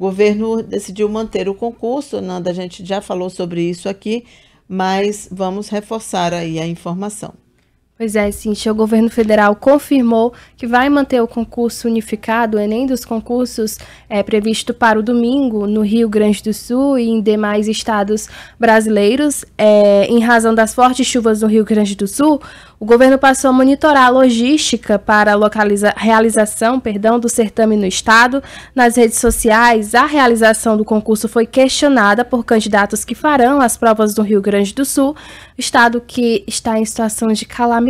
O governo decidiu manter o concurso, Nanda, a gente já falou sobre isso aqui, mas vamos reforçar aí a informação. Pois é, Cintia, o governo federal confirmou que vai manter o concurso unificado, o Enem dos concursos, é, previsto para o domingo no Rio Grande do Sul e em demais estados brasileiros. É, em razão das fortes chuvas no Rio Grande do Sul, o governo passou a monitorar a logística para a realização perdão, do certame no estado. Nas redes sociais, a realização do concurso foi questionada por candidatos que farão as provas no Rio Grande do Sul, estado que está em situação de calamidade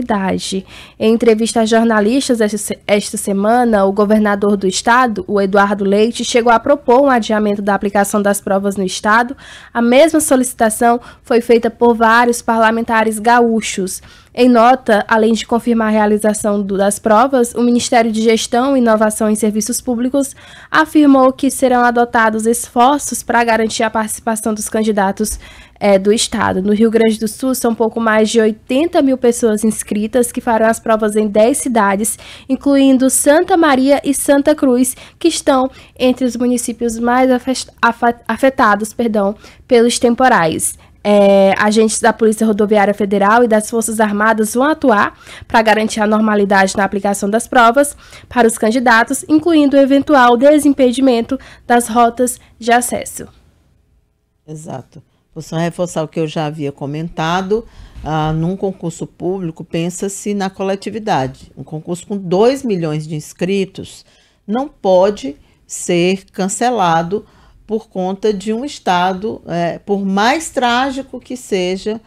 em entrevista a jornalistas esta semana, o governador do estado, o Eduardo Leite, chegou a propor um adiamento da aplicação das provas no estado. A mesma solicitação foi feita por vários parlamentares gaúchos. Em nota, além de confirmar a realização do, das provas, o Ministério de Gestão, Inovação e Serviços Públicos afirmou que serão adotados esforços para garantir a participação dos candidatos é, do estado. No Rio Grande do Sul, são pouco mais de 80 mil pessoas inscritas que farão as provas em 10 cidades, incluindo Santa Maria e Santa Cruz, que estão entre os municípios mais afetados perdão, pelos temporais. É, agentes da Polícia Rodoviária Federal e das Forças Armadas vão atuar para garantir a normalidade na aplicação das provas para os candidatos, incluindo o eventual desimpedimento das rotas de acesso. Exato. Vou só reforçar o que eu já havia comentado. Ah, num concurso público, pensa-se na coletividade. Um concurso com 2 milhões de inscritos não pode ser cancelado por conta de um Estado, é, por mais trágico que seja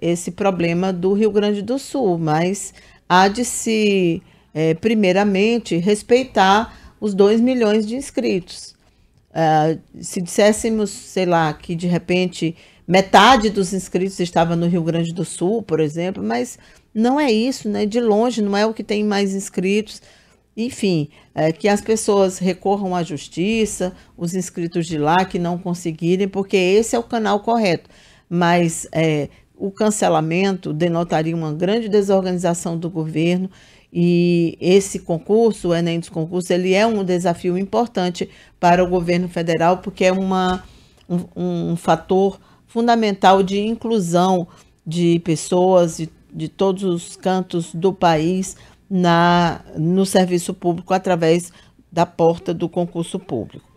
esse problema do Rio Grande do Sul, mas há de se, é, primeiramente, respeitar os 2 milhões de inscritos. Uh, se disséssemos, sei lá, que de repente metade dos inscritos estava no Rio Grande do Sul, por exemplo, mas não é isso, né? De longe, não é o que tem mais inscritos. Enfim, é, que as pessoas recorram à justiça, os inscritos de lá que não conseguirem, porque esse é o canal correto. Mas é, o cancelamento denotaria uma grande desorganização do governo e esse concurso, o Enem dos Concursos, ele é um desafio importante para o governo federal, porque é uma, um, um fator fundamental de inclusão de pessoas de, de todos os cantos do país na, no serviço público através da porta do concurso público.